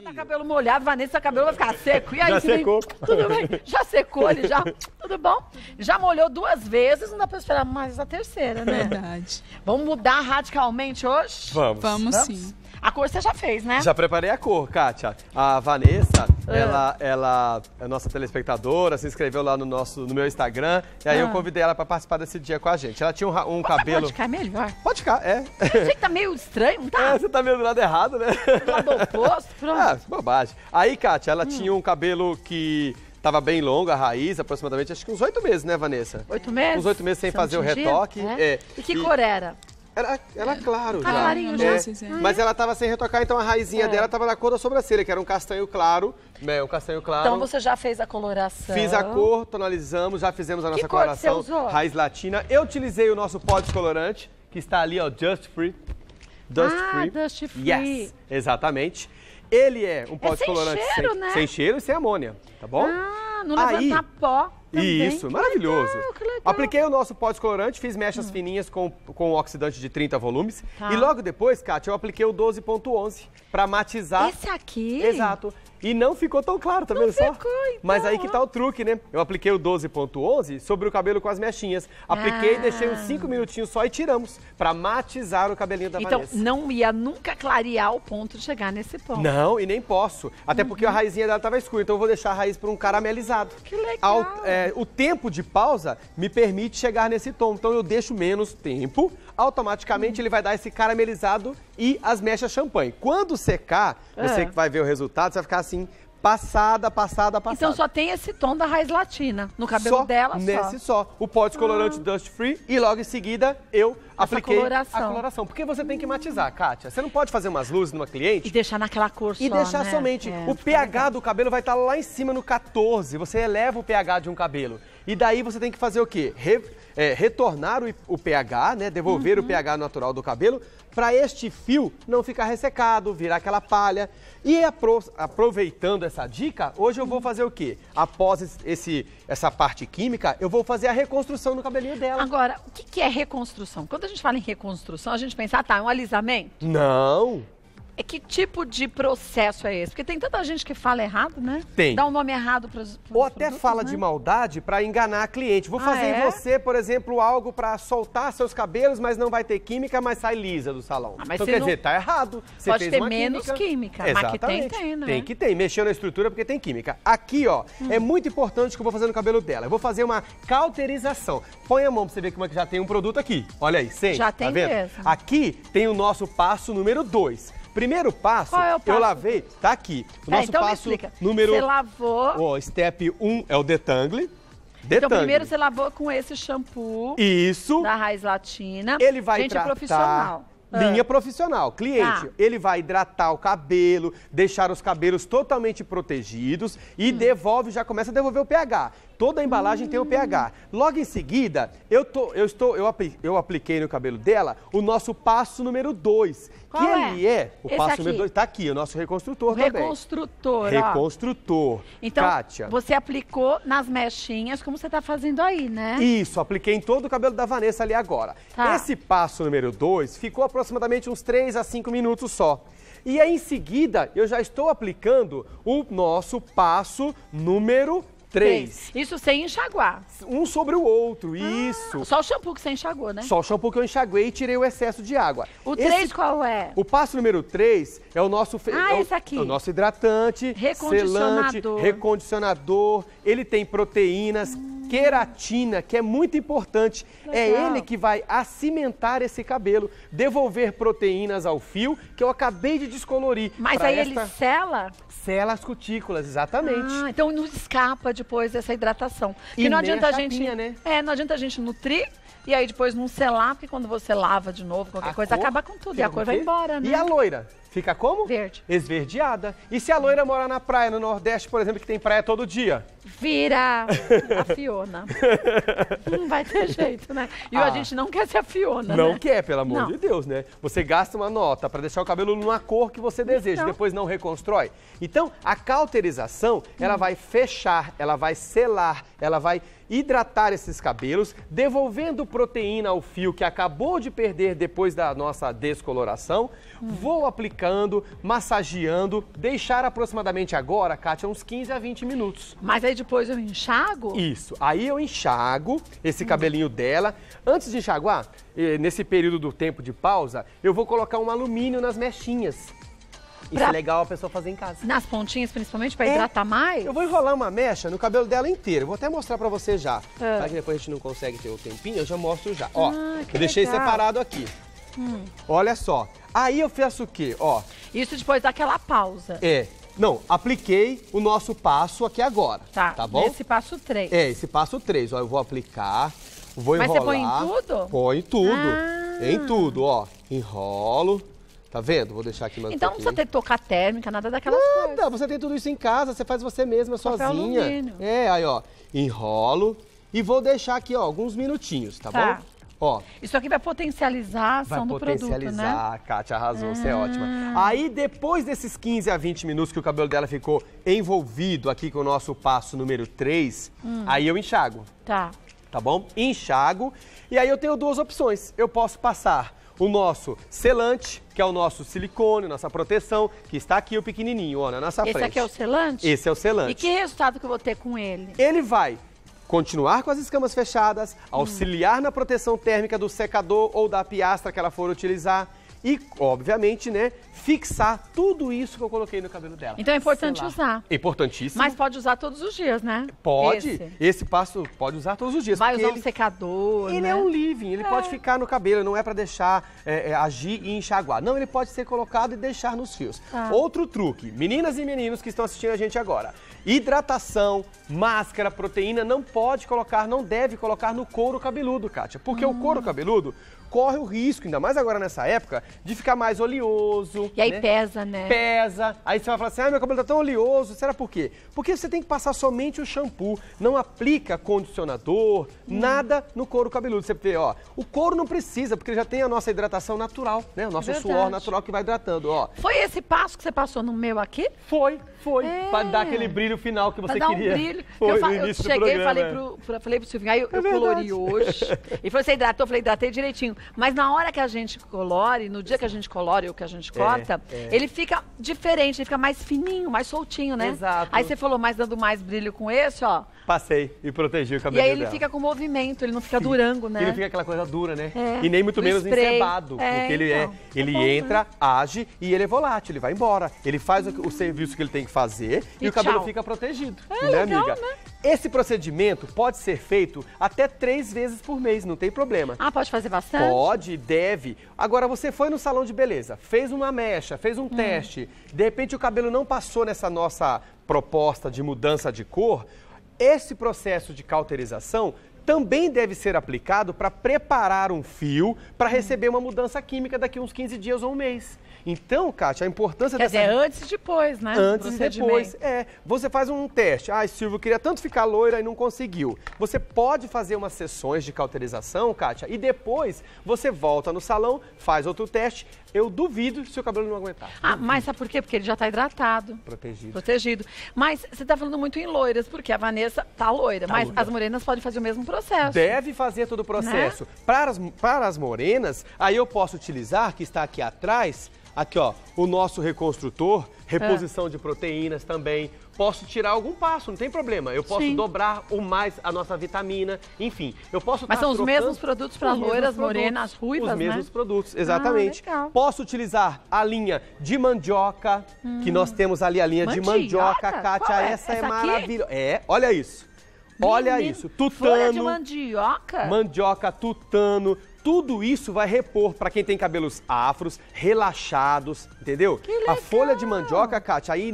Você tá cabelo molhado, Vanessa, seu cabelo vai ficar seco. E aí, já secou. Tudo bem? Já secou ele, já? Tudo bom? Já molhou duas vezes, não dá pra esperar mais a terceira, né? Verdade. Vamos mudar radicalmente hoje? Vamos. Vamos, Vamos? sim. A cor você já fez, né? Já preparei a cor, Kátia. A Vanessa, ah. ela, ela é nossa telespectadora, se inscreveu lá no, nosso, no meu Instagram. E aí eu ah. convidei ela para participar desse dia com a gente. Ela tinha um, um cabelo... Pode ficar melhor. Pode ficar, é. Você tá meio estranho, não tá? É, você tá meio do lado errado, né? Do lado oposto, pronto. Ah, bobagem. Aí, Kátia, ela hum. tinha um cabelo que... Tava bem longa a raiz, aproximadamente, acho que uns oito meses, né, Vanessa? Oito meses? Uns oito meses sem fazer o retoque. É. É. E que e... cor era? Era, era claro ah, já. Clarinho, já. É. Mas ela tava sem retocar, então a raizinha é. dela tava na cor da sobrancelha, que era um castanho claro. Né, um castanho claro. Então você já fez a coloração. Fiz a cor, tonalizamos, já fizemos a nossa que coloração. Cor você usou? Raiz latina. Eu utilizei o nosso pó descolorante, que está ali, ó, Just Free. Dust ah, Free. Dust Free. Yes, exatamente. Ele é um é pó é descolorante sem cheiro, sem, né? sem cheiro e sem amônia, tá bom? Ah, não levanta Aí, pó. Também. Isso, maravilhoso. Legal, legal. Apliquei o nosso pó descolorante, fiz mechas hum. fininhas com, com oxidante de 30 volumes. Tá. E logo depois, Kátia, eu apliquei o 12.11 para matizar. Esse aqui? Exato. E não ficou tão claro, tá não vendo ficou, só? Então, Mas aí que tá o truque, né? Eu apliquei o 12.11 sobre o cabelo com as mechinhas. Apliquei, ah. deixei uns 5 minutinhos só e tiramos, para matizar o cabelinho da então, Vanessa. Então, não ia nunca clarear o ponto de chegar nesse ponto. Não, e nem posso. Até uhum. porque a uhum. raizinha dela tava escura, então eu vou deixar a raiz pra um caramelizado. Que legal. Ao, é, o tempo de pausa me permite chegar nesse tom, então eu deixo menos tempo. Automaticamente uhum. ele vai dar esse caramelizado e as mechas champanhe. Quando secar, é. você que vai ver o resultado, você vai ficar assim, passada, passada, então passada. Então só tem esse tom da raiz latina no cabelo só dela nesse só. só. O pó descolorante ah. Dust Free e logo em seguida eu Essa apliquei coloração. a coloração. Porque você tem que matizar, Kátia. Você não pode fazer umas luzes numa cliente... E deixar naquela cor só, E deixar né? somente. É, o pH legal. do cabelo vai estar tá lá em cima no 14. Você eleva o pH de um cabelo. E daí você tem que fazer o quê? Re, é, retornar o, o, pH, né? Devolver uhum. o pH natural do cabelo para este fio não ficar ressecado, virar aquela palha. E apro, aproveitando essa dica, hoje eu vou fazer o quê? Após esse, essa parte química, eu vou fazer a reconstrução no cabelinho dela. Agora, o que, que é reconstrução? Quando a gente fala em reconstrução, a gente pensa, ah, tá, é um alisamento? Não. É que tipo de processo é esse? Porque tem tanta gente que fala errado, né? Tem. Dá um nome errado para os Ou até produtos, fala né? de maldade para enganar a cliente. Vou ah, fazer é? em você, por exemplo, algo para soltar seus cabelos, mas não vai ter química, mas sai lisa do salão. Ah, então quer não... dizer, tá errado. Você Pode ter menos química. química. Exatamente. Mas que tem, tem, né? Tem que tem. Mexeu na estrutura porque tem química. Aqui, ó, é hum. é muito importante que eu vou fazer no cabelo dela. Eu vou fazer uma cauterização. Põe a mão para você ver como é que já tem um produto aqui. Olha aí, sente. Já tem tá vendo? Mesmo. Aqui tem o nosso passo número 2 Primeiro passo, é passo? eu lavei, tá aqui. O é, nosso é, então passo número... Você lavou... Oh, step 1 um é o detangle. Então, detangle. Então, primeiro você lavou com esse shampoo. Isso. Da Raiz Latina. Ele vai Gente é tratar... profissional. Ah. Linha ah. profissional, cliente. Ah. Ele vai hidratar o cabelo, deixar os cabelos totalmente protegidos e hum. devolve, já começa a devolver o pH. Toda a embalagem tem o pH. Logo em seguida, eu, tô, eu, estou, eu, eu apliquei no cabelo dela o nosso passo número 2. Que é? ele é o Esse passo aqui. número 2. Tá aqui, o nosso reconstrutor o também. Reconstrutor. Reconstrutor. Então, Kátia. você aplicou nas mechinhas, como você está fazendo aí, né? Isso, apliquei em todo o cabelo da Vanessa ali agora. Tá. Esse passo número 2 ficou aproximadamente uns 3 a 5 minutos só. E aí, em seguida, eu já estou aplicando o nosso passo número Três. Isso sem enxaguar. Um sobre o outro, ah, isso. Só o shampoo que você enxagou, né? Só o shampoo que eu enxaguei e tirei o excesso de água. O Esse- três qual é? O passo número três é o nosso Ah, é o- esse aqui. é o nosso hidratante, Recondicionador. selante, recondicionador. Ele tem proteínas, queratina, que é muito importante. É Legal. É ele que vai acimentar esse cabelo, devolver proteínas ao fio, que eu acabei de descolorir. Mas aí esta... ele sela? Sela as cutículas, exatamente. Ah, então não escapa depois dessa hidratação. E não adianta a, gente... né? É, não adianta a gente nutrir e aí depois não selar, porque quando você lava de novo, qualquer a coisa, acaba com tudo. E a cor vai embora, né? E a né? loira? Fica como? Verde. Esverdeada. E se a loira mora na praia, no Nordeste, por exemplo, que tem praia todo dia? Vira a Fiona. não vai ter jeito, né? E ah, a gente não quer ser a Fiona, Não né? quer, pelo amor não. de Deus, né? Você gasta uma nota para deixar o cabelo numa cor que você deseja, então. depois não reconstrói. Então, a cauterização, ela hum. vai fechar, ela vai selar, ela vai hidratar esses cabelos, devolvendo proteína ao fio que acabou de perder depois da nossa descoloração. Hum. Vou aplicando, massageando, deixar aproximadamente agora, Kátia, uns 15 a 20 minutos. Mas aí depois eu enxago? Isso. Aí eu enxago esse hum. cabelinho dela. Antes de enxaguar, eh, nesse período do tempo de pausa, eu vou colocar um alumínio nas mechinhas isso pra... é legal a pessoa fazer em casa. Nas pontinhas, principalmente, para é. hidratar mais? Eu vou enrolar uma mecha no cabelo dela inteiro. Vou até mostrar para você já. É. que depois a gente não consegue ter o tempinho, eu já mostro já. Ó, ah, eu deixei legal. separado aqui. Hum. Olha só. Aí eu faço o quê? Ó. Isso depois daquela pausa. É. Não, apliquei o nosso passo aqui agora. Tá, tá bom? Esse passo 3. É, esse passo 3. Ó, eu vou aplicar, vou Mas enrolar. Mas você põe em tudo? Põe em tudo. Ah. Em tudo, ó. Enrolo. Tá vendo? Vou deixar aqui mais Então um não precisa ter tocar térmica, nada daquelas nada, coisas. Nada, você tem tudo isso em casa, você faz você mesma, Papel sozinha. Alumínio. É, aí ó, enrolo e vou deixar aqui ó, alguns minutinhos, tá, tá. bom? Ó, Isso aqui vai potencializar a ação vai do produto, né? potencializar, Kátia arrasou, ah. você é ah. ótima. Aí, depois desses 15 a 20 minutos que o cabelo dela ficou envolvido aqui com o nosso passo número 3, hum. aí eu enxago. Tá. Tá bom? Enxago. E aí eu tenho duas opções. Eu posso passar o nosso selante, que é o nosso silicone, nossa proteção, que está aqui o pequenininho, ó, na nossa Esse frente. Esse aqui é o selante? Esse é o selante. E que resultado que eu vou ter com ele? Ele vai continuar com as escamas fechadas, auxiliar hum. na proteção térmica do secador ou da piastra que ela for utilizar, e, obviamente, né, fixar tudo isso que eu coloquei no cabelo dela. Então é importante usar. importantíssimo. Mas pode usar todos os dias, né? Pode. Esse, Esse passo pode usar todos os dias. Vai usar ele, um secador, Ele né? é um living, ele é. pode ficar no cabelo, não é para deixar é, é, agir e enxaguar. Não, ele pode ser colocado e deixar nos fios. Tá. Outro truque, meninas e meninos que estão assistindo a gente agora. Hidratação, máscara, proteína, não pode colocar, não deve colocar no couro cabeludo, Kátia. Porque hum. o couro cabeludo corre o risco, ainda mais agora nessa época, de ficar mais oleoso. E aí né? pesa, né? Pesa. Aí você vai falar assim, ah, meu cabelo tá tão oleoso. Será por quê? Porque você tem que passar somente o shampoo, não aplica condicionador, hum. nada no couro cabeludo. Você vê, ó, o couro não precisa, porque ele já tem a nossa hidratação natural, né? O nosso Verdade. suor natural que vai hidratando, ó. Foi esse passo que você passou no meu aqui? Foi, foi. É. Pra dar aquele brilho final que você pra dar queria. Um brilho. Foi, eu, fa... eu cheguei e falei é. pro, falei pro Silvinho, aí eu, é eu colori hoje. e falou, você hidratou? Eu falei, hidratei direitinho. Mas na hora que a gente colore, no dia que a gente colore ou que a gente é, corta, é, é. ele fica diferente, ele fica mais fininho, mais soltinho, né? Exato. Aí você falou, mas dando mais brilho com esse, ó. Passei e protegi o cabelo E aí ele dela. fica com movimento, ele não fica Sim. durango, né? Ele fica aquela coisa dura, né? É. E nem muito o menos spray. encebado. É, porque ele é então, é. Ele bom, né? entra, né? age e ele é volátil, ele vai embora. Ele faz hum. o, o, serviço que ele tem que fazer e, e o cabelo tchau. fica protegido. É, né, legal, amiga? Né? Esse procedimento pode ser feito até três vezes por mês, não tem problema. Ah, pode fazer bastante? Pode, deve. Agora, você foi no salão de beleza, fez uma mecha, fez um hum. teste, de repente o cabelo não passou nessa nossa proposta de mudança de cor, esse processo de cauterização também deve ser aplicado para preparar um fio para hum. receber uma mudança química daqui uns 15 dias ou um mês. Então, Kátia, a importância Quer dessa... Quer dizer, antes e depois, né? Antes e depois. É, você faz um teste. Ah, Silvio queria tanto ficar loira e não conseguiu. Você pode fazer umas sessões de cauterização, Kátia, e depois você volta no salão, faz outro teste. Eu duvido se o cabelo não aguentar. Ah, duvido. mas sabe por quê? Porque ele já está hidratado. Protegido. Protegido. Mas você está falando muito em loiras, porque a Vanessa tá loira, tá mas loira. as morenas podem fazer o mesmo processo. Deve fazer todo o né? processo. Né? Para, as, para as morenas, aí eu posso utilizar, que está aqui atrás, Aqui, ó, o nosso reconstrutor, reposição é. de proteínas também. Posso tirar algum passo, não tem problema. Eu posso Sim. dobrar o mais a nossa vitamina, enfim. Eu posso Mas tá são os mesmos produtos para loiras, morenas, ruivas, Os né? mesmos né? produtos, exatamente. Ah, posso utilizar a linha de mandioca, hum. que nós temos ali a linha mandioca? de mandioca. Kátia, é? essa, é essa, é maravilhosa. É, olha isso. Olha Menino, isso, tutano. Folha de mandioca? Mandioca, tutano. Tudo isso vai repor para quem tem cabelos afros, relaxados, entendeu? Que legal. A folha de mandioca, Kátia, aí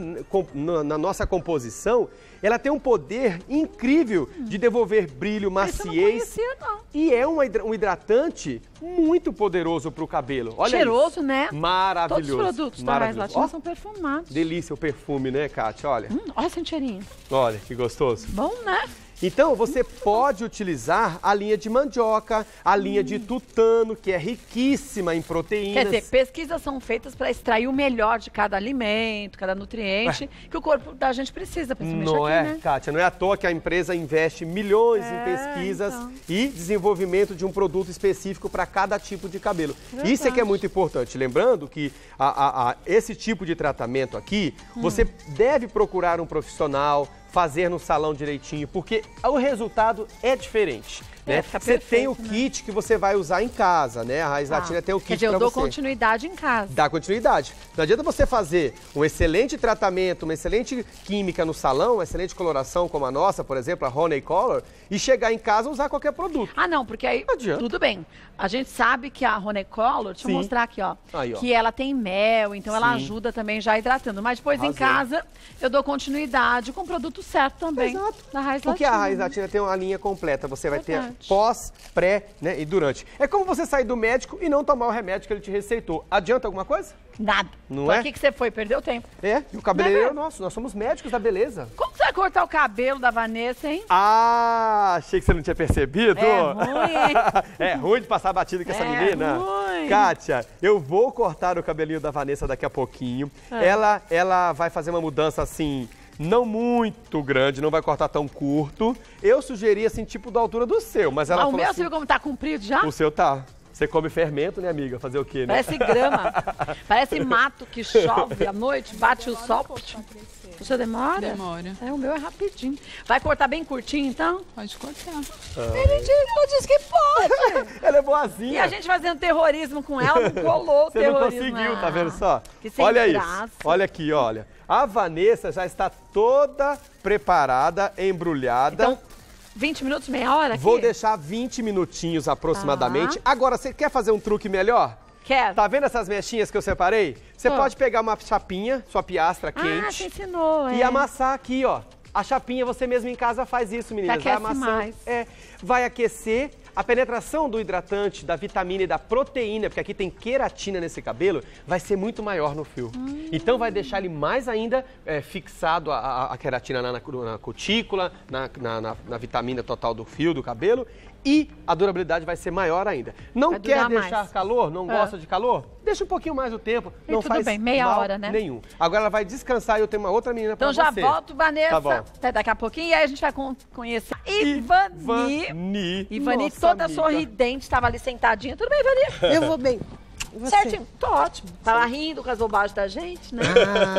na nossa composição, ela tem um poder incrível de devolver brilho, maciez. Eu não conhecia, não. E é um hidratante muito poderoso para o cabelo. Olha Cheiroso, né? Maravilhoso. Todos os produtos da Mais Latina são perfumados. Delícia o perfume, né, Kátia? Olha. Hum, olha esse cheirinho. Olha, que gostoso. Bom, né? Então você pode utilizar a linha de mandioca, a linha de tutano, que é riquíssima em proteínas. Quer dizer, pesquisas são feitas para extrair o melhor de cada alimento, cada nutriente é. que o corpo da gente precisa, principalmente Não aqui, é, né? Kátia, não é à toa que a empresa investe milhões é, em pesquisas então. e desenvolvimento de um produto específico para cada tipo de cabelo. Verdade. Isso é que é muito importante. Lembrando que a, a, a, esse tipo de tratamento aqui, hum. você deve procurar um profissional, fazer no salão direitinho, porque o resultado é diferente. Né? Você perfeito, tem o né? kit que você vai usar em casa, né? A Raiz ah, Latina tem o kit para você. eu dou continuidade em casa. Dá continuidade. Não adianta você fazer um excelente tratamento, uma excelente química no salão, uma excelente coloração como a nossa, por exemplo, a Honey Color, e chegar em casa e usar qualquer produto. Ah, não, porque aí... Não Tudo bem. A gente sabe que a Honey Color, deixa Sim. eu mostrar aqui, ó, aí, ó, que ela tem mel, então Sim. ela ajuda também já hidratando. Mas depois em casa, eu dou continuidade com o produto certo também. Exato. Na Raiz Porque Latina. a Raiz Latina tem uma linha completa. Você vai Verdade. ter durante. pós, pré né, e durante. É como você sair do médico e não tomar o remédio que ele te receitou. Adianta alguma coisa? Nada. Não é? que, que você foi? Perdeu tempo. É, e o cabeleireiro é, é nosso, nós somos médicos da beleza. Como você vai cortar o cabelo da Vanessa, hein? Ah, achei que você não tinha percebido. É ruim. é ruim de passar batida com é essa menina. Ruim. Kátia, eu vou cortar o cabelinho da Vanessa daqui a pouquinho. É. Ela, ela vai fazer uma mudança assim não muito grande, não vai cortar tão curto. Eu sugeri, assim, tipo da altura do seu, mas ela ah, o meu, assim, você viu como tá comprido já? O seu tá. Você come fermento, né, amiga? Fazer o quê, né? Parece grama. Parece mato que chove à noite, bate o sol. O demora? Demora. É, o meu é rapidinho. Vai cortar bem curtinho, então? Pode cortar. Ah. Ele disse, disse que pode. ela é boazinha. E a gente fazendo terrorismo com ela, colou o Você terrorismo. Você não conseguiu, tá ah, vendo só? olha graça. isso. Olha aqui, olha. A Vanessa já está toda preparada, embrulhada. Então, 20 minutos, meia hora? Aqui? Vou deixar 20 minutinhos aproximadamente. Tá. Agora, você quer fazer um truque melhor? Tá vendo essas mechinhas que eu separei? Você pode pegar uma chapinha, sua piastra ah, quente. Ah, ensinou, é. E amassar aqui, ó. A chapinha você mesmo em casa faz isso, meninas. vai amassar. É, vai aquecer. A penetração do hidratante, da vitamina e da proteína, porque aqui tem queratina nesse cabelo, vai ser muito maior no fio. Hum. Então vai deixar ele mais ainda é, fixado a, a, a queratina na, na, na cutícula, na, na, vitamina total do fio, do cabelo e a durabilidade vai ser maior ainda. Não vai quer deixar mais. calor? Não é. gosta de calor? Deixa um pouquinho mais o tempo, e não faz bem, meia hora, né? nenhum. Agora ela vai descansar e eu tenho uma outra menina então para você. Então já volto, tá Vanessa. Tá bom. Até daqui a pouquinho e aí a gente vai conhecer Ivani. Ivani, Ivani toda amiga. sorridente, estava ali sentadinha. Tudo bem, Ivani? Eu vou bem. Certinho. Tô ótimo. Tá lá rindo com as bobagens da gente, né?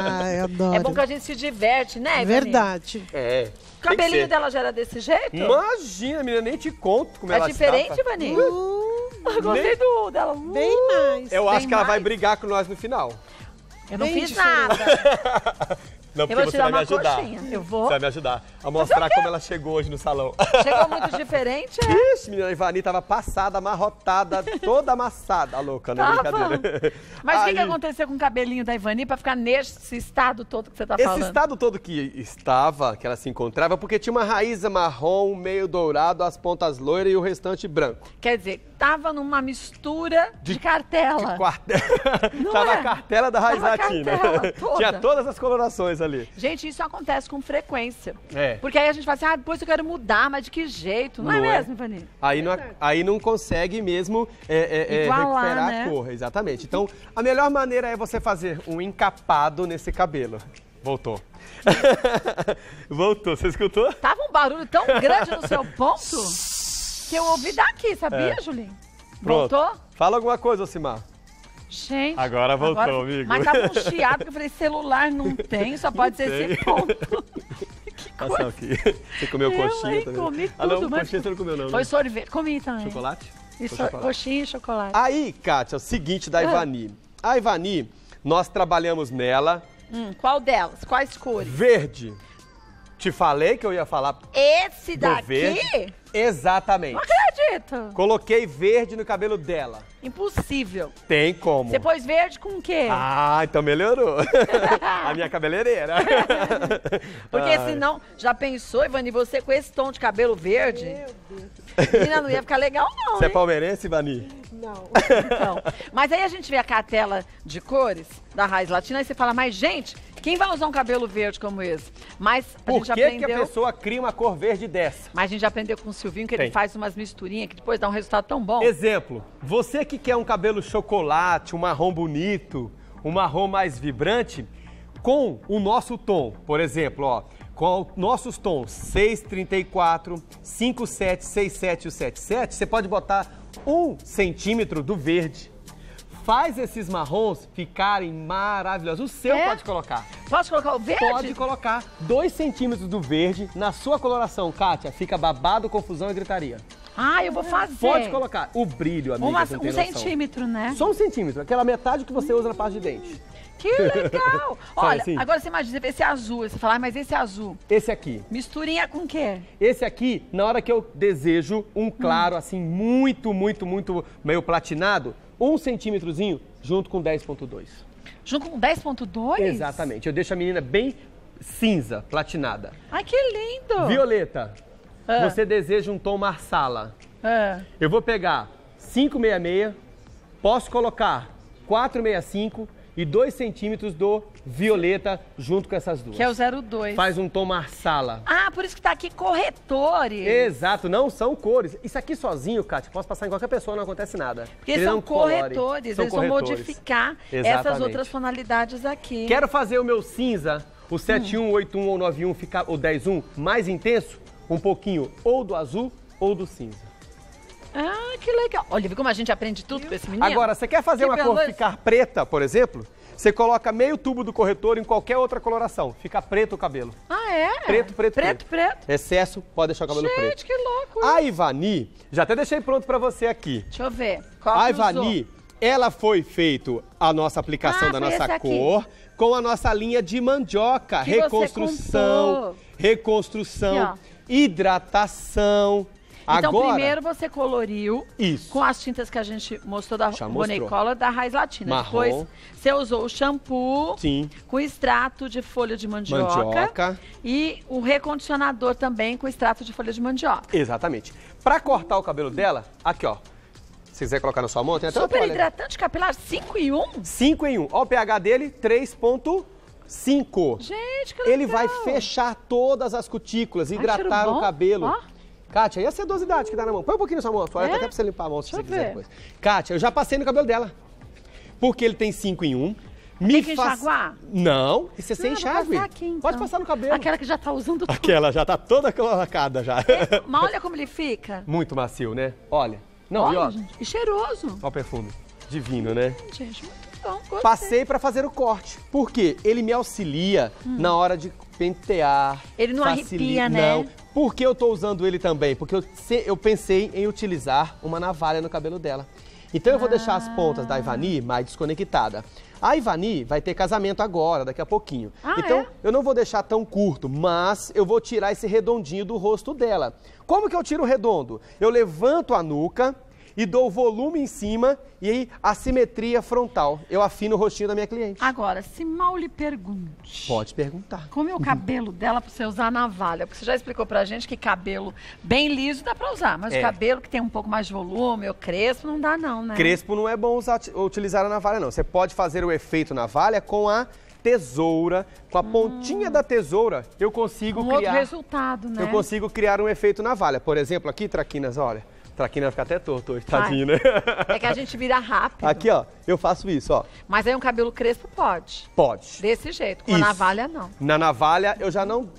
Ah, eu adoro. É bom que a gente se diverte, né, Verdade. Vanille? É. O cabelinho dela já era desse jeito? Imagina, menina, nem te conto como é ela diferente, está. É diferente, Vanille? Uh, uh gostei bem, do dela. Uh, bem mais. Eu bem acho que mais. ela vai brigar com nós no final. Eu não bem fiz diferente. nada. Não, porque você vai me ajudar. Coxinha. Eu vou. Você vai me ajudar a mostrar como ela chegou hoje no salão. Chegou muito diferente, é? Ixi, menina, a Ivani tava passada, amarrotada, toda amassada, louca, né? Tava. Brincadeira. Mas o que, que aconteceu com o cabelinho da Ivani pra ficar nesse estado todo que você tá falando? Esse estado todo que estava, que ela se encontrava, porque tinha uma raiz marrom, meio dourado, as pontas loiras e o restante branco. Quer dizer, tava numa mistura de, de cartela. De quartela. tava é? a cartela da raiz latina. Tinha todas as colorações ali ali. Gente, isso acontece com frequência. É. Porque aí a gente fala assim, ah, depois eu quero mudar, mas de que jeito? Não, é não é, é, mesmo, Vanille? Aí, é não, aí não consegue mesmo é, é, é Igualar, recuperar né? a cor, exatamente. Então, a melhor maneira é você fazer um encapado nesse cabelo. Voltou. Voltou, você escutou? Tava um barulho tão grande no seu ponto que eu ouvi daqui, sabia, é. Julinho? Voltou? Fala alguma coisa, Osimar. Gente. Agora voltou, agora, amigo. Mas tava um chiado porque eu falei: celular não tem, só pode ser esse ponto. que tá coisa. Aqui. Você comeu coxinha também? comi tudo. Ah, não, mas... coxinha você não comeu, não. Foi né? sorvete. Comi também. Chocolate? Isso, coxinha e chocolate. Aí, Kátia, é o seguinte da ah. Ivani. Ah. A Ivani, nós trabalhamos nela. Hum, qual delas? Quais cores? Verde. Te falei que eu ia falar. Esse daqui? Verde. Exatamente. Não acredito. Coloquei verde no cabelo dela. Impossível. Tem como. Você pôs verde com o quê? Ah, então melhorou. a minha cabeleireira. Porque Ai. senão, já pensou, Ivani, você com esse tom de cabelo verde? Meu Deus. Menina, não ia ficar legal não, Você é hein? é palmeirense, Ivani? Não. Não. Mas aí a gente vê a cartela de cores da raiz latina e você fala, mas gente, quem vai usar um cabelo verde como esse? Mas a Por gente que aprendeu... que a pessoa cria uma cor verde dessa? Mas a gente já aprendeu com o Silvinho que Tem. ele faz umas misturinhas que depois dá um resultado tão bom. Exemplo, você que quer um cabelo chocolate, um marrom bonito, um marrom mais vibrante, com o nosso tom, por exemplo, ó, com nossos tons 6, 34, 5, 7, 6, 7 e 77, você pode botar um centímetro do verde faz esses marrons ficarem maravilhosos. O seu é? pode colocar. Pode colocar o verde? Pode colocar. Dois centímetros do verde na sua coloração, Kátia. Fica babado, confusão e gritaria. Ah, eu vou fazer. Pode colocar. O brilho, amiga, Uma, Um centímetro, né? Só um centímetro. Aquela metade que você usa na parte de dente. Que legal! Olha, assim? agora você imagina, esse azul, você fala, ah, mas esse é azul. Esse aqui. Misturinha com o quê? Esse aqui, na hora que eu desejo um claro, hum. assim, muito, muito, muito meio platinado, um centímetrozinho junto com 10,2. Junto com 10,2? Exatamente. Eu deixo a menina bem cinza, platinada. Ai, que lindo! Violeta, ah. você deseja um tom marsala. Ah. Eu vou pegar 566, posso colocar 465 e 2 centímetros do violeta junto com essas duas. Que é o 02. Faz um tom marsala. Ah, por isso que tá aqui corretores. Exato, não são cores. Isso aqui sozinho, Kátia, posso passar em qualquer pessoa, não acontece nada. Porque eles são corretores, são eles corretores. vão modificar Exatamente. essas outras tonalidades aqui. Quero fazer o meu cinza, o 7181 hum. ou 91 ficar, ou 101 mais intenso, um pouquinho ou do azul ou do cinza. Ah, que legal. Olha, como a gente aprende tudo com esse menino? Agora, você quer fazer que uma cor luz. ficar preta, por exemplo? Você coloca meio tubo do corretor em qualquer outra coloração. Fica preto o cabelo. Ah, é? Preto, preto, preto. Preto, preto. Excesso, pode deixar o cabelo gente, preto. Gente, que louco. A Ivani, já até deixei pronto para você aqui. Deixa eu ver. Qual a Ivani, usou? ela foi feito a nossa aplicação ah, da nossa cor aqui. com a nossa linha de mandioca. Que reconstrução, reconstrução, aqui, hidratação então, Agora, primeiro você coloriu isso. com as tintas que a gente mostrou da Bonecola da Raiz Latina. Marrom. Depois você usou o shampoo Sim. com extrato de folha de mandioca, mandioca e o recondicionador também com extrato de folha de mandioca. Exatamente. Para cortar o cabelo dela, aqui ó, se quiser colocar na sua mão, tem até Super hidratante capilar 5 em 1? Um? 5 em 1. Um. Olha o pH dele, 3.5. Gente, que legal. Ele vai fechar todas as cutículas, hidratar Ai, o cabelo. Ó. Kátia, e a sedosidade que dá na mão? Põe um pouquinho na sua mão, sua tá é? até pra você limpar a mão se Deixa você quiser ver. depois. Kátia, eu já passei no cabelo dela. Porque ele tem 5 em 1. Um. Me tem que faz... enxaguar? Não, isso é sem chave? enxágue. aqui, então. Pode passar no cabelo. Aquela que já tá usando tudo. Aquela já tá toda colocada já. É, mas olha como ele fica. Muito macio, né? Olha. Não, olha, e ó. E cheiroso. Olha o perfume. Divino, né? Gente, muito é então, Passei para fazer o corte. Por quê? Ele me auxilia hum. na hora de pentear. Ele não facilita, arrepia, né? Não. Por que eu tô usando ele também? Porque eu, eu pensei em utilizar uma navalha no cabelo dela. Então eu vou ah. deixar as pontas da Ivani ah. mais desconectada. A Ivani vai ter casamento agora, daqui a pouquinho. Ah, é? então, é? eu não vou deixar tão curto, mas eu vou tirar esse redondinho do rosto dela. Como que eu tiro o redondo? Eu levanto a nuca, e dou volume em cima e aí simetria frontal. Eu afino o rostinho da minha cliente. Agora, se mal lhe pergunte. Pode perguntar. Como é o cabelo dela para você usar navalha? Porque você já explicou pra gente que cabelo bem liso dá para usar, mas é. o cabelo que tem um pouco mais de volume, o crespo, não dá não, né? Crespo não é bom usar, utilizar a navalha não. Você pode fazer o efeito navalha com a tesoura, com a hum. pontinha da tesoura, eu consigo um criar... outro resultado, né? Eu consigo criar um efeito navalha. Por exemplo, aqui, Traquinas, olha. Traquina vai ficar até torto hoje, tadinho, né? É que a gente vira rápido. Aqui, ó, eu faço isso, ó. Mas aí um cabelo crespo pode. Pode. Desse jeito, com isso. a navalha não. Na navalha eu já não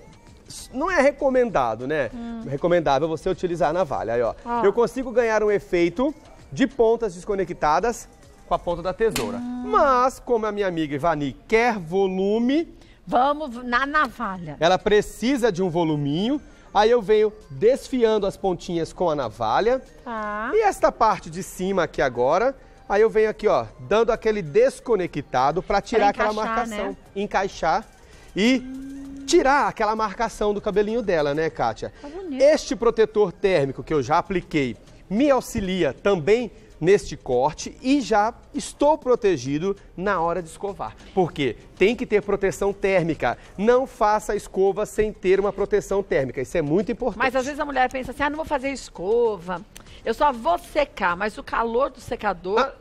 não é recomendado, né? Hum. Recomendável você utilizar a navalha. Aí, ó. ó. Eu consigo ganhar um efeito de pontas desconectadas com a ponta da tesoura. Hum. Mas, como a minha amiga Ivani quer volume... Vamos na navalha. Ela precisa de um voluminho. Aí eu venho desfiando as pontinhas com a navalha. Tá. E esta parte de cima aqui agora, aí eu venho aqui, ó, dando aquele desconectado para tirar pra aquela marcação. Né? Encaixar e hum. tirar aquela marcação do cabelinho dela, né, Kátia? Tá bonito. este protetor térmico que eu já apliquei me auxilia também neste corte e já estou protegido na hora de escovar. Porque tem que ter proteção térmica. Não faça a escova sem ter uma proteção térmica. Isso é muito importante. Mas às vezes a mulher pensa assim: ah, não vou fazer escova, eu só vou secar, mas o calor do secador. Ah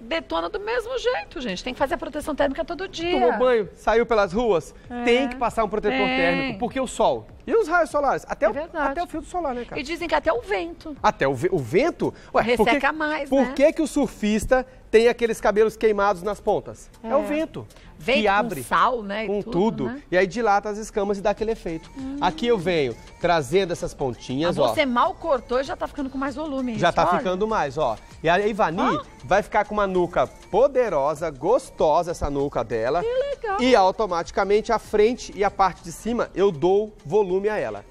detona do mesmo jeito, gente. Tem que fazer a proteção térmica todo dia. Tomou banho, saiu pelas ruas, é. tem que passar um protetor térmico, porque o sol e os raios solares? Até, é o, até o filtro solar, né, cara? E dizem que até o vento. Até o, o vento? Ué, Resseca porque, mais, Por né? que, que o surfista tem aqueles cabelos queimados nas pontas? É, é o vento. Vento que abre com sal, né? Com tudo. tudo né? E aí dilata as escamas e dá aquele efeito. Hum. Aqui eu venho trazendo essas pontinhas, ah, ó. Você mal cortou e já tá ficando com mais volume. Já isso, tá olha. ficando mais, ó. E aí, Ivani ah. vai ficar com uma nuca poderosa, gostosa essa nuca dela. Que legal. E automaticamente a frente e a parte de cima eu dou volume volume a ela.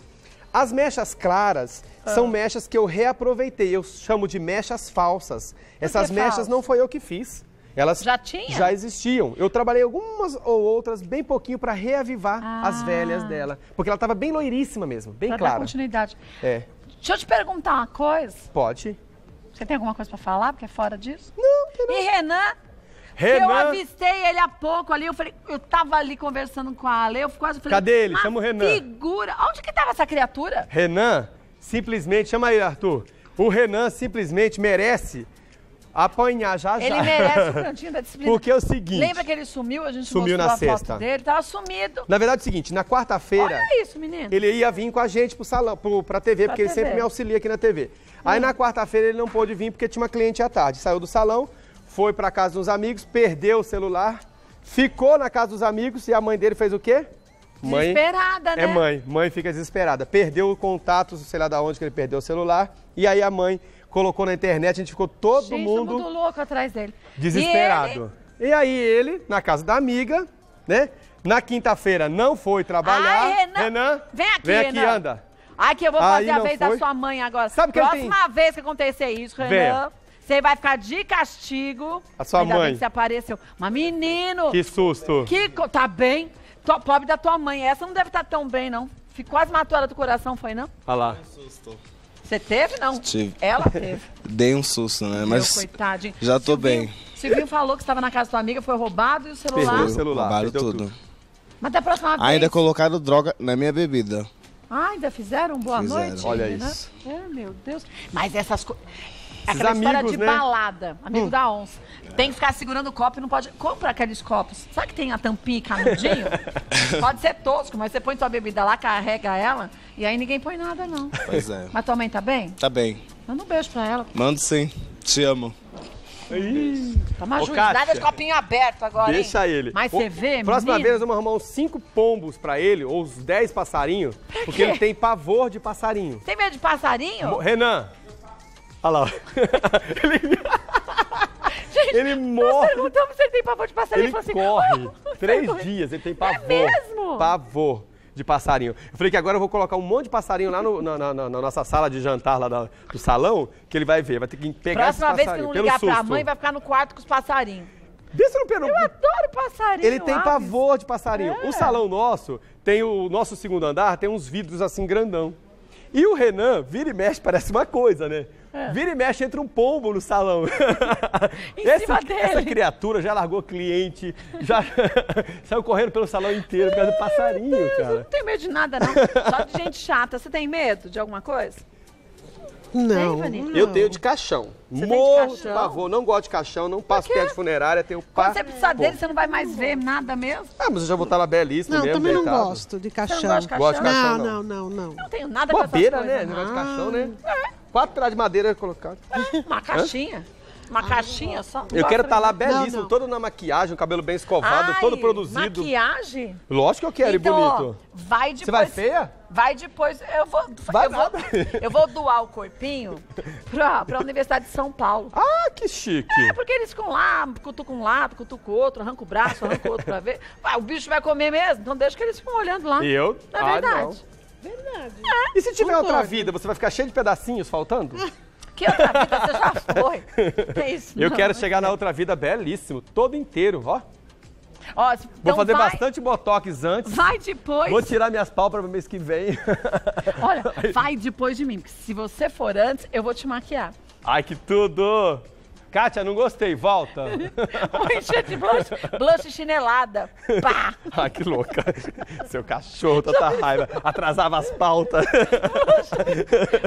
As mechas claras ah. são mechas que eu reaproveitei, eu chamo de mechas falsas. Essas mechas falso? não foi eu que fiz. Elas já, já, existiam. Eu trabalhei algumas ou outras bem pouquinho para reavivar ah. as velhas dela. Porque ela estava bem loiríssima mesmo, bem pra clara. Dar continuidade. É. Deixa eu te perguntar uma coisa. Pode. Você tem alguma coisa para falar, porque é fora disso? Não, não. E Renan, Renan. Eu avistei ele há pouco ali, eu falei, eu tava ali conversando com a Ale, eu quase falei. Cadê ele? Chama o Renan. Figura. Onde que tava essa criatura? Renan, simplesmente, chama aí, Arthur. O Renan simplesmente merece apanhar já já. Ele merece o cantinho da disciplina. Porque é o seguinte. Lembra que ele sumiu, a gente sumiu na a sexta. foto dele, tava sumido. Na verdade é o seguinte, na quarta-feira. Olha isso, menino. Ele ia vir com a gente pro salão, pro, pra TV, pra porque TV. ele sempre me auxilia aqui na TV. Hum. Aí na quarta-feira ele não pôde vir porque tinha uma cliente à tarde. Saiu do salão, foi para casa dos amigos, perdeu o celular, ficou na casa dos amigos e a mãe dele fez o quê? Mãe, desesperada, é né? É mãe. Mãe fica desesperada. Perdeu o contato, sei lá da onde que ele perdeu o celular. E aí a mãe colocou na internet, a gente ficou todo mundo. Todo mundo louco atrás dele. Desesperado. E, ele... e, aí ele, na casa da amiga, né? Na quinta-feira não foi trabalhar. Ai, Renan, Renan, vem aqui, vem aqui Renan. anda. Aqui eu vou fazer aí, a vez foi. da sua mãe agora. Sabe que Próxima tem... vez que acontecer isso, Renan. Você vai ficar de castigo. A sua Ainda mãe. Bem que você apareceu. Mas menino. Que susto. Que tá bem? Tô, pobre da tua mãe. Essa não deve estar tá tão bem, não. Ficou quase matou ela do coração, foi, não? Olha lá. susto. Você teve, não? Tive. Ela teve. Dei um susto, né? Mas. Meu, coitadinho. Já tô bem. Se Silvinho falou que estava na casa da tua amiga, foi roubado e o celular. Perdeu o celular. Roubaram tudo. tudo. Mas da próxima vez. Ainda colocaram droga na minha bebida. Ah, ainda fizeram boa fizeram. noite? Olha né? isso. É, meu Deus. Mas essas coisas. Aquela amigos, história de né? balada, amigo hum. da onça. Tem que ficar segurando o copo e não pode. Compra aqueles copos. Sabe que tem a tampinha e canudinho? pode ser tosco, mas você põe sua bebida lá, carrega ela e aí ninguém põe nada, não. Pois é. Mas tua mãe tá bem? Tá bem. Manda um beijo pra ela. Mando sim. Te amo. Ih, Toma tá juizada de copinho aberto agora, Deixa hein? ele. Mas você vê, Próxima menino? vez vamos arrumar uns 5 pombos pra ele, ou uns 10 passarinhos, porque ele tem pavor de passarinho. Tem medo de passarinho? Renan, Olha lá. Ele... Gente, ele morre. Nós perguntamos se ele tem pavor de passarinho. Ele, ele Assim, três dias, ele tem pavor. É mesmo? Pavor de passarinho. Eu falei que agora eu vou colocar um monte de passarinho lá no, na, na, na, nossa sala de jantar, lá do salão, que ele vai ver. Vai ter que pegar Próxima vez que não ligar pra mãe, vai ficar no quarto com os passarinhos. Deixa no Peru. Eu adoro passarinho. Ele tem aves. pavor de passarinho. É. O salão nosso, tem o nosso segundo andar, tem uns vidros assim grandão. E o Renan, vira e mexe, parece uma coisa, né? É. Vira e mexe, entra um pombo no salão. em essa, cima dele. Essa criatura já largou cliente, já saiu correndo pelo salão inteiro por causa do passarinho, Deus, cara. Eu não tenho medo de nada, não. Só de gente chata. Você tem medo de alguma coisa? Não, tem, não. Eu tenho de caixão. Você Morro, de caixão? pavor. Não gosto de caixão, não passo perto de funerária, tenho pá. Quando você precisar dele, você não vai mais não ver nada mesmo? Ah, mas eu já vou estar lá belíssimo não, mesmo, também deitado. não gosto de caixão. Você não de caixão? Não, não, não, não. não. tenho nada Bobeira, com essas né? coisas. né? Não de caixão, né? É quatro pedaços de madeira colocado. É, uma caixinha. Hã? Uma Ai, ah. caixinha só? Eu quero estar tá lá belíssimo, não, não. todo na maquiagem, o cabelo bem escovado, Ai, todo produzido. Maquiagem? Lógico que eu quero então, ir bonito. Ó, vai depois. Você vai feia? Vai depois. Eu vou. Vai eu, vou eu vou doar o corpinho pra, pra Universidade de São Paulo. Ah, que chique! É, porque eles ficam lá, cutucam um lado, cutucam o outro, arranca o braço, arranca o outro pra ver. Ah, o bicho vai comer mesmo, então deixa que eles ficam olhando lá. E eu? Na é ah, verdade. Não. Verdade. É. E se tiver Concordo. outra vida, você vai ficar cheio de pedacinhos faltando? Ah, que outra vida você já foi? É isso, Eu não, quero chegar na outra vida belíssimo, todo inteiro, ó. Ó, então Vou fazer vai, bastante botox antes. Vai depois. Vou tirar minhas pálpebras mês que vem. Olha, vai depois de mim, porque se você for antes, eu vou te maquiar. Ai, que tudo! Kátia, não gostei, volta. um de blush, blush chinelada. Pá! ah, que louca. Seu cachorro, tanta raiva. Atrasava as pautas. blush,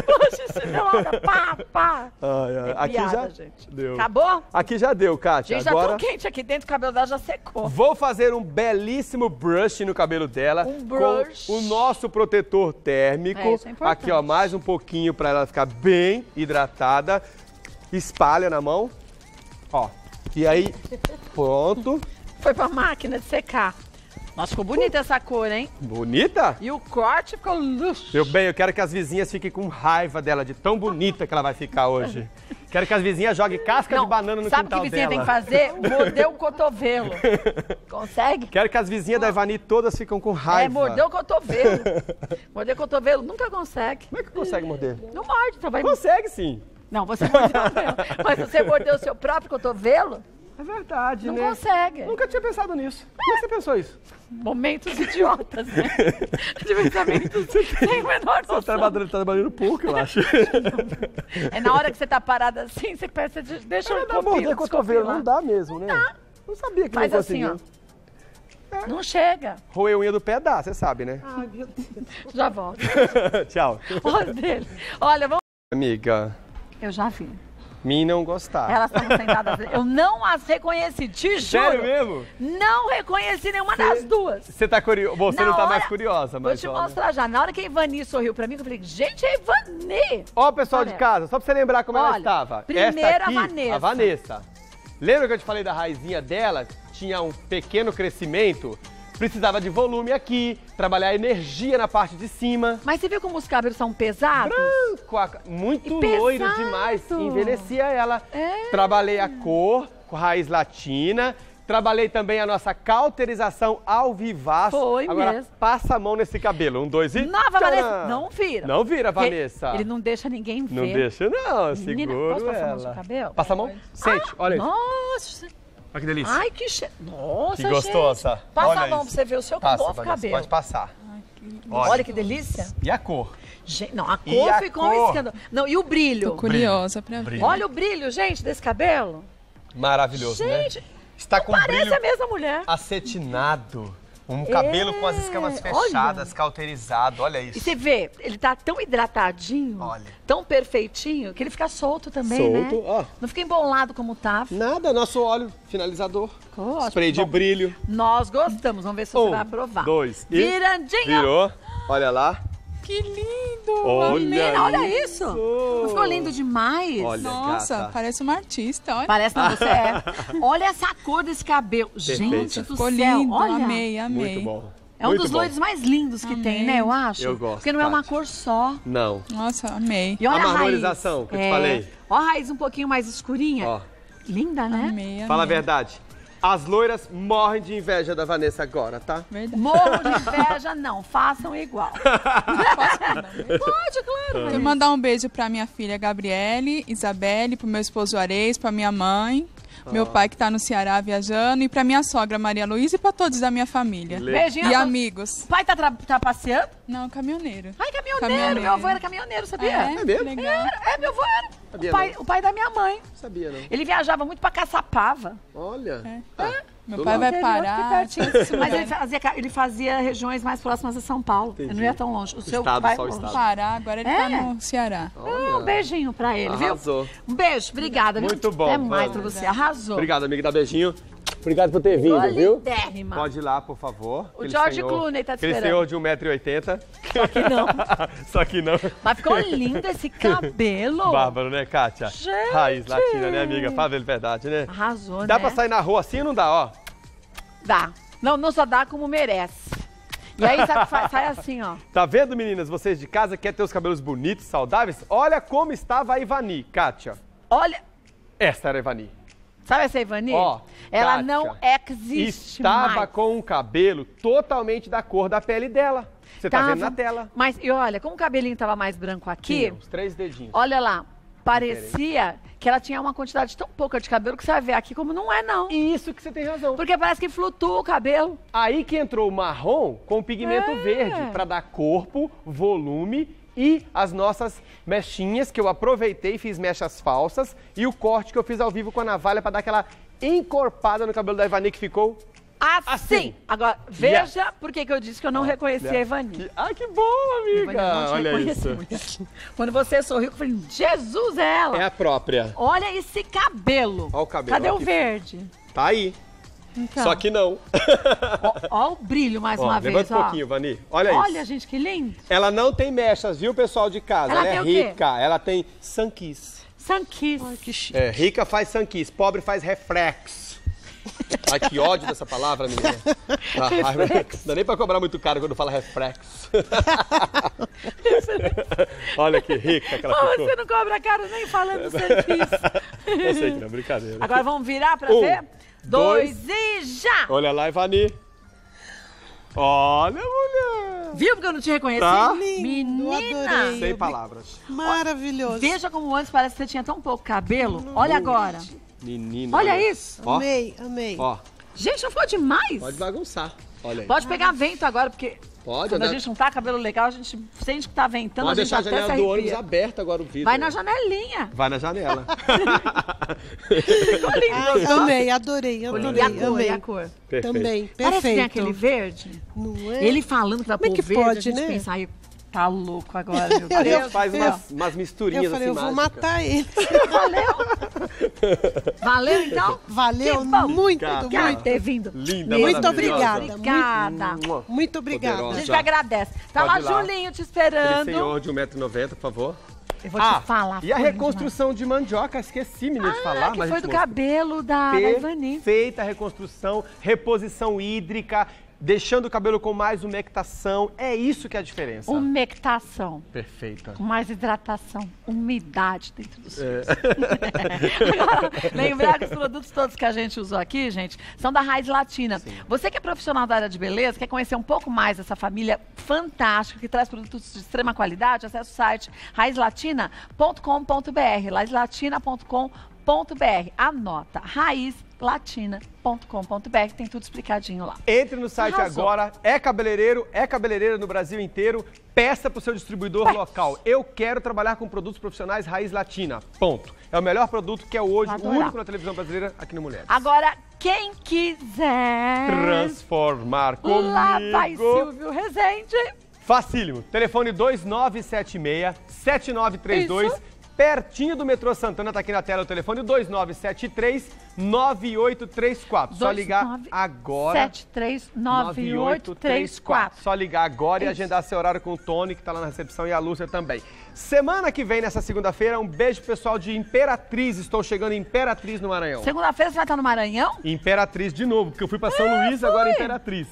blush chinelada, pá, pá. Ai, ai. É aqui já gente. deu. Acabou? Aqui já deu, Kátia. Gente, Agora... já tô quente aqui dentro, o cabelo dela já secou. Vou fazer um belíssimo brush no cabelo dela. Um brush. Com o nosso protetor térmico. É, isso é importante. Aqui, ó, mais um pouquinho pra ela ficar bem hidratada. Espalha na mão. Ó. E aí, pronto. Foi pra máquina de secar. Nossa, ficou bonita essa cor, hein? Bonita? E o corte ficou luxo. Meu bem, eu quero que as vizinhas fiquem com raiva dela, de tão bonita que ela vai ficar hoje. Quero que as vizinhas joguem casca Não, de banana no sabe quintal dela. Sabe o que a vizinha dela. tem que fazer? Morder o cotovelo. Consegue? Quero que as vizinhas da Ivani todas ficam com raiva. É, morder o cotovelo. morder o cotovelo nunca consegue. Como é que consegue morder? Não morde, tá então vai... Consegue sim. Não, você mordeu Mas você mordeu o seu próprio cotovelo? É verdade, não né? consegue. Nunca tinha pensado nisso. Como é que você pensou isso? Momentos idiotas, né? De pensamentos tá- sem o menor noção. Você tá trabalhando, tá trabalhando pouco, eu acho. é na hora que você tá parada assim, você pensa, deixa eu morder o cotovelo, não dá mesmo, não né? Dá. Não sabia que Mas não conseguia. Assim, ó, é. Não chega. Roer unha do pé dá, você sabe, né? Ai, meu Deus. Já volto. Tchau. Olha dele. Olha, vamos... Amiga, eu já vi. Me não gostar. Elas estavam sentadas. Eu não as reconheci, te juro. Sério mesmo? Não reconheci nenhuma cê, das duas. Você tá curioso. Você Na não tá hora, mais curiosa, mas. Vou te mostrar já. Na hora que a Ivani sorriu pra mim, eu falei, gente, é Ivani! Ó, pessoal Olha. de casa, só pra você lembrar como Olha, ela estava. Primeira aqui, a Vanessa. A Vanessa. Lembra que eu te falei da raizinha dela? Tinha um pequeno crescimento. Precisava de volume aqui, trabalhar energia na parte de cima. Mas você viu como os cabelos são pesados? Branco, muito e loiro pesado. demais. Envelhecia ela. É. Trabalhei a cor, com raiz latina. Trabalhei também a nossa cauterização ao vivaço. Foi Agora, mesmo. passa a mão nesse cabelo. Um, dois e... Nova, Vanessa, não vira. Não vira, Vanessa. Ele não deixa ninguém ver. Não deixa, não. Menina, seguro posso passar ela. a mão no cabelo? Passa a mão? Sente, ah, olha isso. Nossa. Olha que delícia. Ai, que cheiro. Nossa, Que gostosa. Gente. Passa Olha a mão isso. pra você ver o seu Passa, novo cabelo. Pode passar. Olha. Olha que delícia. E a cor? Gente, não, a cor e ficou a cor? um escândalo. Não, e o brilho. Tô curiosa pra ver. Olha o brilho, gente, desse cabelo. Maravilhoso, né? gente, né? Está com parece brilho a mesma mulher. acetinado. Um cabelo é, com as é, escamas fechadas, olha. cauterizado, olha isso. E você vê, ele tá tão hidratadinho, olha. tão perfeitinho, que ele fica solto também, né? solto, né? Ó. Não fica embolado como tá. Nada, nosso óleo finalizador. Oh, spray de bom. brilho. Nós gostamos, vamos ver se um, você vai aprovar. Dois. E... Virandinho. Virou. Olha lá. Que lindo! Olha, Menina, olha isso! Não ficou lindo demais? Olha, Nossa, gata. parece uma artista, olha. Parece não, você é. Olha essa cor desse cabelo. Perfeita. Gente do ficou céu, lindo, olha. amei, amei. Muito bom. É um Muito dos bom. loiros mais lindos que amei. tem, né? Eu acho. Eu gosto. Porque não é uma cor só. Não. Nossa, amei. E olha a, a marmorização que eu é. te falei. Olha a raiz um pouquinho mais escurinha. Ó. Linda, né? Amei, amei. Fala a verdade. As loiras morrem de inveja da Vanessa agora, tá? Verdade. Morram de inveja, não. Façam igual. Pode, claro. Mas... mandar um beijo pra minha filha Gabriele, Isabelle, pro meu esposo Areis, pra minha mãe meu ah. pai que está no Ceará viajando, e para minha sogra Maria Luísa e para todos da minha família. Beijinho. E amigos. o Pai tá, tá passeando? Não, caminhoneiro. Ai, caminhoneiro. caminhoneiro. Meu avô era caminhoneiro, sabia? É, é mesmo? Legal. Era, é, meu avô era. Sabia o pai, o pai da minha mãe. Sabia, não. Ele viajava muito para Caçapava. Olha. É. Ah. É. Meu pai vai parar. Mas ele fazia, ele fazia regiões mais próximas a São Paulo. Entendi. Ele não ia tão longe. O, o seu estado, pai só o estado. Pará, agora ele tá é. tá no Ceará. Ah, Olha. Um beijinho pra ele, Arrasou. viu? Um beijo, obrigada. Muito viu? bom. Até mais pra você. Arrasou. Obrigado, amiga. Dá beijinho. Obrigado por ter vindo, viu? Térrima. Pode ir lá, por favor. O George Clooney tá te aquele esperando. senhor de 1,80m. Só que não. Só que não. Mas ficou lindo esse cabelo. Bárbaro, né, Kátia? Gente. Raiz latina, né, amiga? Fala verdade, né? Arrasou, dá né? Dá pra sair na rua assim ou não dá, ó? Dá. Não, não só dá como merece. E aí sai, assim, ó. Tá vendo, meninas? Vocês de casa querem ter os cabelos bonitos, saudáveis? Olha como estava a Ivani, Kátia. Olha... Esta era a Ivani. Sabe essa Ivani? Ó, ela Kátia não existe estava mais. com o cabelo totalmente da cor da pele dela. Você tava, tá vendo na tela. Mas, e olha, como o cabelinho tava mais branco aqui... Tinha, uns três dedinhos. Olha lá, parecia que ela tinha uma quantidade tão pouca de cabelo que você vai ver aqui como não é, não. E isso que você tem razão. Porque parece que flutua o cabelo. Aí que entrou o marrom com pigmento é. verde para dar corpo, volume e as nossas mechinhas, que eu aproveitei, fiz mechas falsas e o corte que eu fiz ao vivo com a navalha para dar aquela encorpada no cabelo da Ivani que ficou Assim. assim. Agora, veja por que eu disse que eu não oh, reconheci yeah. a Ivani. Que, ah, que bom, amiga! Ivani, é Olha isso. Quando você sorriu, eu falei, Jesus, é ela! É a própria. Olha esse cabelo. Olha o cabelo. Cadê o verde? Tá aí. Então. Só que não. Olha o brilho mais ó, uma levanta vez. Levanta um pouquinho, Vani. Olha, Olha isso. Olha, gente, que lindo. Ela não tem mechas, viu, pessoal de casa? Ela, ela é rica. Ela tem sanquis. Sanquis. Ai, que chique. É, rica faz sanquis, pobre faz reflex. Ai, que ódio dessa palavra, menina. Ah, não dá nem pra cobrar muito caro quando fala reflex. Olha que rica aquela pessoa. Você não cobra caro nem falando sanquis. Não sei que não, brincadeira. Agora vamos virar pra um. ver? dois, dois e já! Olha lá, Ivani. Olha, mulher! Viu porque eu não te reconheci? Tá? Menina! Adorei. Sem palavras. Maravilhoso. Veja como antes parece que você tinha tão pouco cabelo. Não. Olha agora. Menina. Olha isso. Amei, amei. Ó. Gente, não foi demais? Pode bagunçar. Olha aí. Pode pegar vento agora, porque Pode, Quando né? a gente não tá cabelo legal, a gente sente que tá ventando, Pode a gente deixar a janela do ônibus aberta agora o vidro. Vai na janelinha. Vai na janela. Ficou lindo. Ah, gostou? amei, adorei, adorei. Amei. amei. a cor. Perfeito. Também, perfeito. Parece que tem aquele verde. Não é? Ele falando é que vai Como pôr é que verde, pode, a gente né? pensa, aí tá louco agora, meu Deus. A gente faz umas, umas misturinhas eu falei, assim, Eu vou mágica. matar ele. Valeu. Valeu, então? Valeu muito, Obrigada. muito. ter vindo. Linda, Muito obrigada. Obrigada. Muito, muito obrigada. Poderosa. A gente agradece. Tá lá, lá, Julinho te esperando. Aquele senhor de 1,90m, por favor. Eu vou ah, te falar. E a reconstrução de mandioca, esqueci, menino, ah, de falar. Que mas foi do cabelo da, Perfeita da Ivani. Feita a reconstrução, reposição hídrica, deixando o cabelo com mais umectação. É isso que é a diferença. Umectação. Perfeita. Com mais hidratação, umidade dentro dos fios. É. Agora, lembrar que os produtos todos que a gente usou aqui, gente, são da Raiz Latina. Sim. Você que é profissional da área de beleza, quer conhecer um pouco mais essa família fantástica que traz produtos de extrema qualidade, acesse o site raizlatina.com.br, raizlatina.com.br br Anota, raizlatina.com.br, tem tudo explicadinho lá. Entre no site Arrasou. agora, é cabeleireiro, é cabeleireira no Brasil inteiro, peça para o seu distribuidor local. Eu quero trabalhar com produtos profissionais raiz latina, ponto. É o melhor produto que é hoje, o único na televisão brasileira aqui no Mulheres. Agora, quem quiser... Transformar comigo... Lá vai Silvio Rezende... Facílimo. Telefone 2976-7932 pertinho do metrô Santana, tá aqui na tela o telefone 2973 9834. Só ligar agora. 73 9834. Só ligar agora Isso. e agendar seu horário com o Tony, que tá lá na recepção, e a Lúcia também. Semana que vem, nessa segunda-feira, um beijo pessoal de Imperatriz. Estou chegando em Imperatriz no Maranhão. Segunda-feira você vai estar no Maranhão? Imperatriz de novo, porque eu fui para São é, Luís, agora Imperatriz.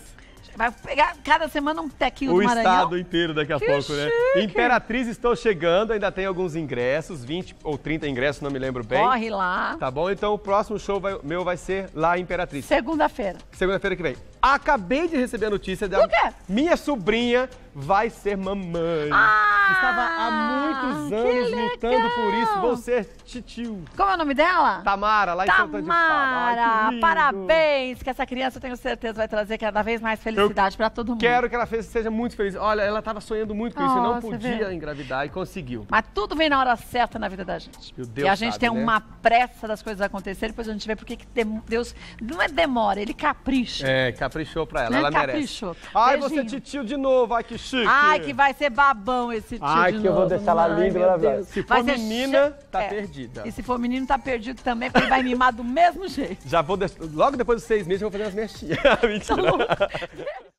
Vai pegar cada semana um tequinho o do Maranhão. O estado inteiro daqui a que pouco, né? chique. né? Imperatriz, estou chegando, ainda tem alguns ingressos, 20 ou 30 ingressos, não me lembro bem. Corre lá. Tá bom? Então o próximo show vai, meu vai ser lá em Imperatriz. Segunda-feira. Segunda-feira que vem. Acabei de receber a notícia da minha sobrinha vai ser mamãe. Ah, Estava há muitos anos lutando por isso. Vou ser titio. Como é o nome dela? Tamara, lá em Santana de Tamara, parabéns. Que essa criança, eu tenho certeza, vai trazer cada vez mais felicidade para todo mundo. Quero que ela seja muito feliz. Olha, ela estava sonhando muito com oh, isso. Não podia vê? engravidar e conseguiu. Mas tudo vem na hora certa na vida da gente. Meu Deus e a gente sabe, tem né? uma pressa das coisas acontecerem. Depois a gente vê por que Deus... Não é demora, ele capricha. É, capricha caprichou pra ela, ela caprichou. merece. Ai, Beijinho. você é tio de novo, ai que chique. Ai, que vai ser babão esse tio Ai, que novo. eu vou deixar ela linda, maravilhosa. Se for menina, tá é. perdida. E se for menino, tá perdido também, porque ele vai mimar do mesmo jeito. Já vou, logo depois dos seis meses, eu vou fazer as minhas tias. Mentira. Então,